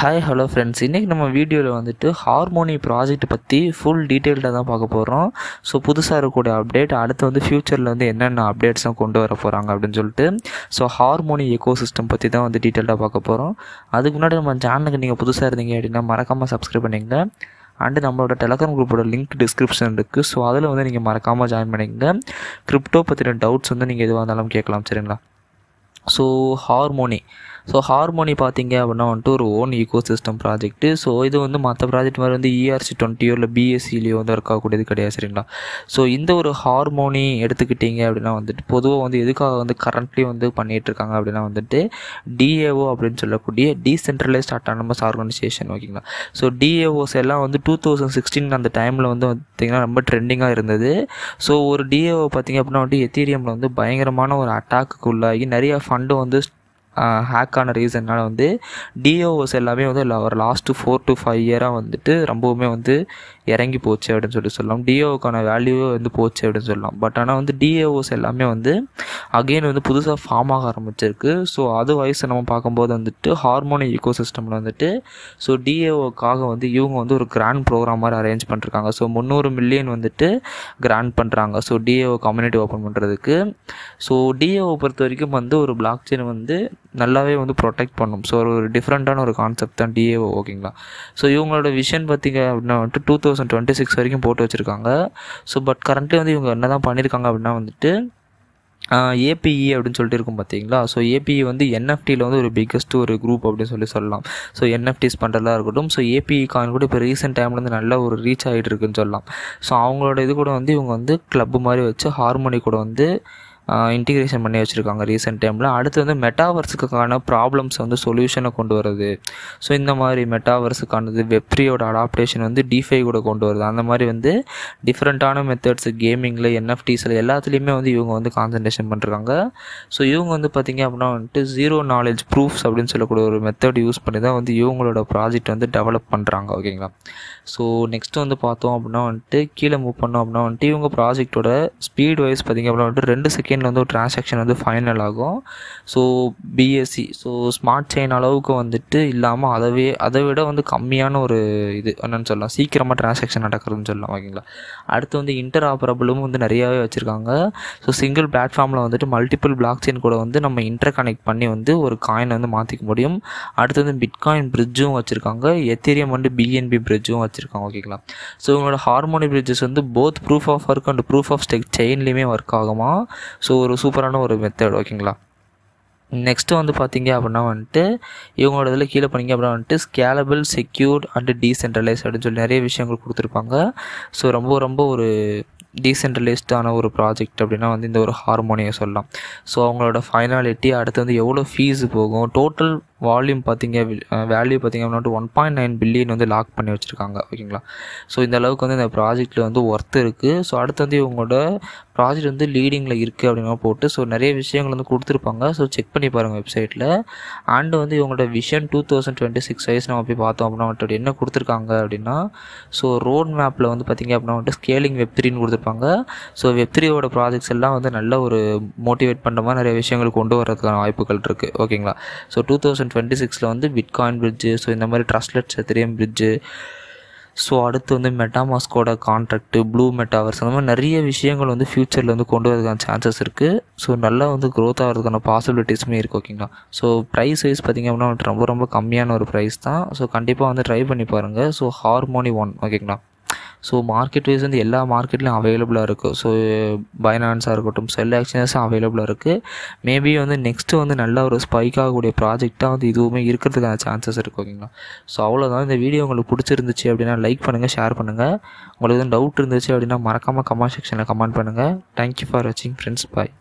hi hello friends இன்றைக்கி நம்ம வீடியோவில் வந்துட்டு ஹார்மோனி ப்ராஜெக்ட் பற்றி ஃபுல் டீட்டெயில்டாக தான் பார்க்க போகிறோம் ஸோ புதுசாக இருக்கக்கூடிய அப்டேட் அடுத்து வந்து ஃப்யூச்சரில் வந்து என்னென்ன அப்டேட்ஸ்லாம் கொண்டு வர போகிறாங்க அப்படின்னு சொல்லிட்டு ஸோ ஹார்மோனி எக்கோ சிஸ்டம் பற்றி தான் வந்து டீட்டெயில்டாக பார்க்க போகிறோம் அதுக்கு முன்னாடி நம்ம சேனலுக்கு நீங்கள் புதுசாக இருந்தீங்க அப்படின்னா மறக்காமல் சப்ஸ்கிரைப் பண்ணிங்க அண்டு நம்மளோட டெலகிராம் குரூப்போட லிங்க் டிஸ்கிரிப்ஷன் இருக்குது ஸோ அதில் வந்து நீங்கள் மறக்காமல் ஜாயின் பண்ணிங்க கிரிப்டோ பற்றின டவுட்ஸ் வந்து நீங்கள் எதுவாக இருந்தாலும் கேட்கலாம் சரிங்களா ஸோ ஹார்மோனி ஸோ ஹார்மோனி பார்த்தீங்க அப்படின்னா வந்துட்டு ஒரு own ecosystem project so இது வந்து மற்ற ப்ராஜெக்ட் மாதிரி வந்து இஆர்சி e டுவெண்ட்டியோ இல்லை பிஎஸ்சிலேயோ e வந்து இருக்கக்கூடியது கிடையாது சரிங்களா ஸோ இந்த ஒரு ஹார்மோனி எடுத்துக்கிட்டீங்க அப்படின்னா வந்துட்டு பொதுவாக வந்து எதுக்காக வந்து கரண்ட்லி வந்து பண்ணிகிட்டு இருக்காங்க அப்படின்னா வந்துட்டு டிஏஓ அப்படின்னு சொல்லக்கூடிய டீசென்ட்ரலைஸ்ட் அட்டானமஸ் ஆர்கனைசேஷன் ஓகேங்களா ஸோ டிஏஓஸ் எல்லாம் வந்து டூ தௌசண்ட் சிக்ஸ்டீன் அந்த டைமில் வந்து பார்த்திங்கன்னா ரொம்ப ட்ரெண்டிங்காக இருந்தது ஸோ ஒரு டிஏஓ பார்த்திங்க அப்படின்னா வந்துட்டு எத்தீரியமில் வந்து பயங்கரமான ஒரு அட்டாக்குக்கு உள்ளாகி நிறைய ஃபண்டு வந்து ஹேக்கான ரீசன்னால் வந்து டிஓஓஸ் எல்லாமே வந்து ஒரு லாஸ்ட்டு ஃபோர் டு ஃபைவ் இயராக வந்துட்டு ரொம்பவுமே வந்து இறங்கி போச்சு அப்படின்னு சொல்லி சொல்லலாம் டிஓக்கான வேல்யூவே வந்து போச்சு அப்படின்னு சொல்லலாம் பட் ஆனால் வந்து டிஓஓஸ் எல்லாமே வந்து அகெயின் வந்து புதுசாக ஃபார்ம் ஆக ஆரம்பிச்சிருக்கு ஸோ அது வயசு நம்ம பார்க்கும்போது வந்துட்டு ஹார்மோனி ஈகோ சிஸ்டமில் வந்துட்டு ஸோ டிஏஓக்காக வந்து இவங்க வந்து ஒரு கிராண்ட் ப்ரோக்ராம் மாதிரி அரேஞ்ச் பண்ணுறாங்க ஸோ முந்நூறு மில்லியன் வந்துட்டு கிராண்ட் பண்ணுறாங்க ஸோ டிஏஓ கம்யூனிட்டி ஓப்பன் பண்ணுறதுக்கு ஸோ டிஏஓ பொறுத்த வரைக்கும் வந்து ஒரு பிளாக் செயின் வந்து நல்லாவே வந்து ப்ரொடெக்ட் பண்ணும் ஸோ ஒரு டிஃப்ரெண்ட்டான ஒரு கான்செப்ட் தான் டிஏஓ ஓகேங்களா ஸோ இவங்களோட விஷன் பார்த்திங்க அப்படின்னா வந்துட்டு டூ தௌசண்ட் டுவெண்ட்டி சிக்ஸ் வரைக்கும் போட்டு வச்சுருக்காங்க ஸோ பட் கரண்ட்லி வந்து இவங்க என்ன தான் பண்ணியிருக்காங்க அப்படின்னா வந்துட்டு ஏபிஇ e அப்படின்னு சொல்லிட்டு இருக்கும் பார்த்தீங்களா ஸோ ஏபிஇ e வந்து என்எஃப்டியில் வந்து ஒரு பிக்கஸ்ட் ஒரு குரூப் அப்படின்னு சொல்லி சொல்லலாம் ஸோ என்எஃப்டிஸ் பண்ணுறதா இருக்கட்டும் ஸோ ஏபிஇ காயின் கூட இப்போ ரீசெண்ட் டைமில் வந்து நல்ல ஒரு ரீச் ஆகிட்டு இருக்குன்னு சொல்லலாம் ஸோ அவங்களோட இது கூட வந்து இவங்க வந்து கிளப் மாதிரி வச்சு ஹார்மோனி கூட வந்து இன்டிகிரேஷன் பண்ணி வச்சுருக்காங்க ரீசெண்ட் டைமில் அடுத்து வந்து மெட்டாவர்ஸுக்கான ப்ராப்ளம்ஸ் வந்து சொல்யூஷனை கொண்டு வருது ஸோ இந்த மாதிரி மெட்டாவர்ஸுக்கானது வெப்ரியோட அடாப்டேஷன் வந்து டிஃபை கூட கொண்டு வருது அந்த மாதிரி வந்து டிஃப்ரெண்ட்டான மெத்தட்ஸ் கேமிங்கில் என்எஃப்டிஸில் எல்லாத்துலேயுமே வந்து இவங்க வந்து கான்சன்ட்ரேஷன் பண்ணுறாங்க ஸோ இவங்க வந்து பார்த்திங்க அப்படின்னா வந்துட்டு ஜீரோ நாலேஜ் ப்ரூஃப்ஸ் அப்படின்னு சொல்லக்கூடிய ஒரு மெத்தட் யூஸ் பண்ணி தான் வந்து இவங்களோட ப்ராஜெக்ட் வந்து டெவலப் பண்ணுறாங்க ஓகேங்களா ஸோ நெக்ஸ்ட் வந்து பார்த்தோம் அப்படின்னா வந்துட்டு கீழே மூவ் பண்ணோம் அப்படின்னா வந்துட்டு இவங்க ப்ராஜெக்டோட ஸ்பீட் வைஸ் பார்த்திங்க அப்படின்னா வந்துட்டு ரெண்டு செகண்ட் செகண்டில் வந்து ஒரு டிரான்சாக்ஷன் வந்து ஃபைனல் ஆகும் so BSC so smart chain அளவுக்கு வந்துட்டு இல்லாமல் அதவே அதை விட வந்து கம்மியான ஒரு இது என்னென்னு சொல்லலாம் சீக்கிரமாக டிரான்சாக்ஷன் நடக்கிறதுன்னு சொல்லலாம் ஓகேங்களா அடுத்து வந்து இன்டர் ஆப்பரபிளும் வந்து நிறையாவே வச்சுருக்காங்க ஸோ சிங்கிள் பிளாட்ஃபார்மில் வந்துட்டு மல்டிபிள் பிளாக் செயின் கூட வந்து நம்ம இன்டர் கனெக்ட் பண்ணி வந்து ஒரு காயின் வந்து மாற்றிக்க முடியும் அடுத்து வந்து பிட்காயின் பிரிட்ஜும் வச்சுருக்காங்க எத்தீரியம் வந்து பிஎன்பி பிரிட்ஜும் வச்சுருக்காங்க ஓகேங்களா ஸோ இவங்களோட ஹார்மோனி பிரிட்ஜஸ் வந்து both proof of work and proof of stake செயின்லேயுமே ஒர்க் ஆகுமா ஸோ ஒரு சூப்பரான ஒரு மெத்தட் ஓகேங்களா நெக்ஸ்ட்டு வந்து பார்த்தீங்க அப்படின்னா வந்துட்டு இவங்களோட இதில் கீழே பண்ணிங்க அப்படின்னா வந்துட்டு ஸ்கேலபிள் செக்யூர்ட் அண்டு டீசென்ட்ரலைஸ் அப்படின்னு சொல்லி நிறைய விஷயங்கள் கொடுத்துருப்பாங்க ஸோ ரொம்ப ரொம்ப ஒரு டீசென்ட்ரலைஸ்டான ஒரு ப்ராஜெக்ட் அப்படின்னா வந்து இந்த ஒரு ஹார்மோனியை சொல்லலாம் ஸோ அவங்களோட ஃபைனாலிட்டி அடுத்து வந்து எவ்வளோ ஃபீஸ் போகும் டோட்டல் வால்யூம் பார்த்திங்க வேல்யூ பார்த்திங்க அப்படின்னா ஒன் பாயிண்ட் நைன் பில்லியன் வந்து லாக் பண்ணி வச்சுருக்காங்க ஓகேங்களா ஸோ இந்த அளவுக்கு வந்து இந்த ப்ராஜெக்ட்டில் வந்து ஒர்த் இருக்குது ஸோ அடுத்து வந்து இவங்களோட ப்ராஜெக்ட் வந்து லீடிங்கில் இருக்குது அப்படின்னா போட்டு ஸோ நிறைய விஷயங்கள் வந்து கொடுத்துருப்பாங்க ஸோ செக் பண்ணி பாருங்கள் வெப்சைட்டில் அண்டு வந்து இவங்களோட vision two thousand twenty six வயசு நம்ம போய் பார்த்தோம் அப்படின்னா வந்துட்டு என்ன கொடுத்துருக்காங்க அப்படின்னா ஸோ ரோட் மேப்பில் வந்து பார்த்திங்க அப்படின்னா வந்துட்டு ஸ்கேலிங் வெப் த்ரீன்னு கொடுத்துருப்பாங்க ஸோ வெப் த்ரீயோட ப்ராஜெக்ட்ஸ் எல்லாம் வந்து நல்ல ஒரு மோட்டிவேட் பண்ணுற மாதிரி நிறைய விஷயங்கள் கொண்டு வரதுக்கான வாய்ப்புகள் இருக்குது ஓகேங்களா so two thousand thousand twenty சிக்ஸில் வந்து பிட்காயின் பிரிட்ஜு ஸோ இந்த மாதிரி ட்ரஸ்ட்லெட் சத்திரியம் பிரிட்ஜு ஸோ அடுத்து வந்து மெட்டாமாஸ்கோட கான்ட்ராக்ட் ப்ளூ மெட்டாவர்ஸ் அந்த மாதிரி நிறைய விஷயங்கள் வந்து ஃப்யூச்சரில் வந்து கொண்டு வரதுக்கான சான்சஸ் இருக்குது ஸோ நல்லா வந்து க்ரோத் ஆகிறதுக்கான பாசிபிலிட்டிஸுமே இருக்குது ஓகேங்களா ஸோ ப்ரைஸ் வைஸ் பார்த்திங்க அப்படின்னா ரொம்ப ரொம்ப கம்மியான ஒரு ப்ரைஸ் தான் ஸோ கண்டிப்பாக வந்து ட்ரை பண்ணி பாருங்கள் ஸோ ஹார்மோனி ஒன் ஓகேங்களா ஸோ மார்க்கெட் வைஸ் வந்து எல்லா மார்க்கெட்லேயும் அவைலபிளாக இருக்குது ஸோ பைனான்ஸாக இருக்கட்டும் செல் ஆக்ஷன்ஸும் அவைலபிளாக இருக்குது மேபி வந்து நெக்ஸ்ட்டு வந்து நல்ல ஒரு ஸ்பைக் ஆகக்கூடிய ப்ராஜெக்டாக வந்து இதுவுமே இருக்கிறதுக்கான சான்சஸ் இருக்குது ஓகேங்களா ஸோ அவ்வளோதான் இந்த வீடியோ உங்களுக்கு பிடிச்சிருந்துச்சு அப்படின்னா லைக் பண்ணுங்கள் ஷேர் பண்ணுங்கள் உங்களுக்கு எதுவும் டவுட் இருந்துச்சு அப்படின்னா மறக்காமல் கமெண்ட் செக்ஷனில் கமெண்ட் பண்ணுங்கள் தேங்க்யூ ஃபார் வாட்சிங் ஃப்ரெண்ட்ஸ் பாய்